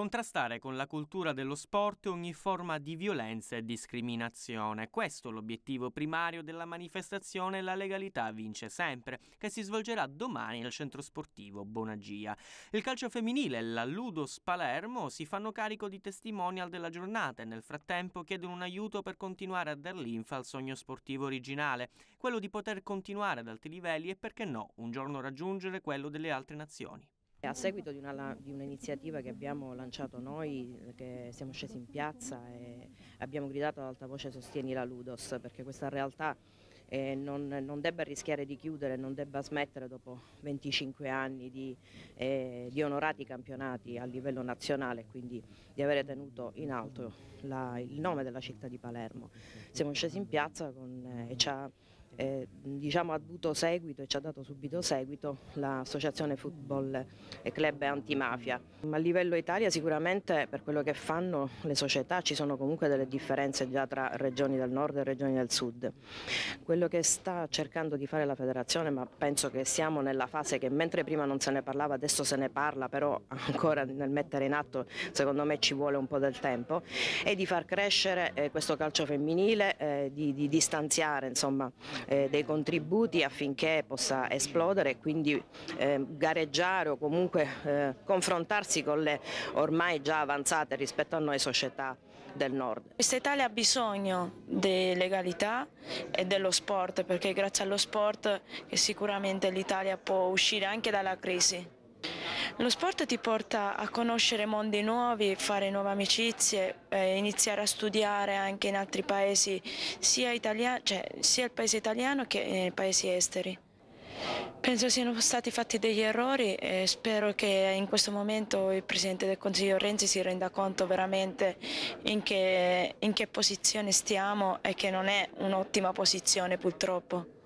contrastare con la cultura dello sport ogni forma di violenza e discriminazione. Questo è l'obiettivo primario della manifestazione La legalità vince sempre, che si svolgerà domani al centro sportivo Bonagia. Il calcio femminile e la Ludos Palermo si fanno carico di testimonial della giornata e nel frattempo chiedono un aiuto per continuare a dar linfa al sogno sportivo originale, quello di poter continuare ad alti livelli e perché no, un giorno raggiungere quello delle altre nazioni. A seguito di, una, di un'iniziativa che abbiamo lanciato noi, che siamo scesi in piazza e abbiamo gridato ad alta voce sostieni la Ludos, perché questa realtà eh, non, non, debba rischiare di chiudere, non debba smettere dopo 25 anni di, eh, di onorati campionati a livello nazionale, quindi di avere tenuto in alto la, il nome della città di Palermo. Siamo scesi in piazza con, eh, e ci ha eh, diciamo, ha avuto seguito e ci ha dato subito seguito l'associazione Football e Club Antimafia. A livello Italia sicuramente per quello che fanno le società ci sono comunque delle differenze già tra regioni del nord e regioni del sud. Quello che sta cercando di fare la federazione, ma penso che siamo nella fase che mentre prima non se ne parlava, adesso se ne parla, però ancora nel mettere in atto secondo me ci vuole un po' del tempo, è di far crescere eh, questo calcio femminile, eh, di, di distanziare insomma eh, dei contributi affinché possa esplodere e quindi eh, gareggiare o comunque eh, confrontarsi con le ormai già avanzate rispetto a noi società del nord. Questa Italia ha bisogno di legalità e dello sport perché grazie allo sport sicuramente l'Italia può uscire anche dalla crisi. Lo sport ti porta a conoscere mondi nuovi, fare nuove amicizie, eh, iniziare a studiare anche in altri paesi, sia, italiano, cioè, sia il paese italiano che nei eh, paesi esteri. Penso siano stati fatti degli errori e spero che in questo momento il Presidente del Consiglio Renzi si renda conto veramente in che, in che posizione stiamo e che non è un'ottima posizione purtroppo.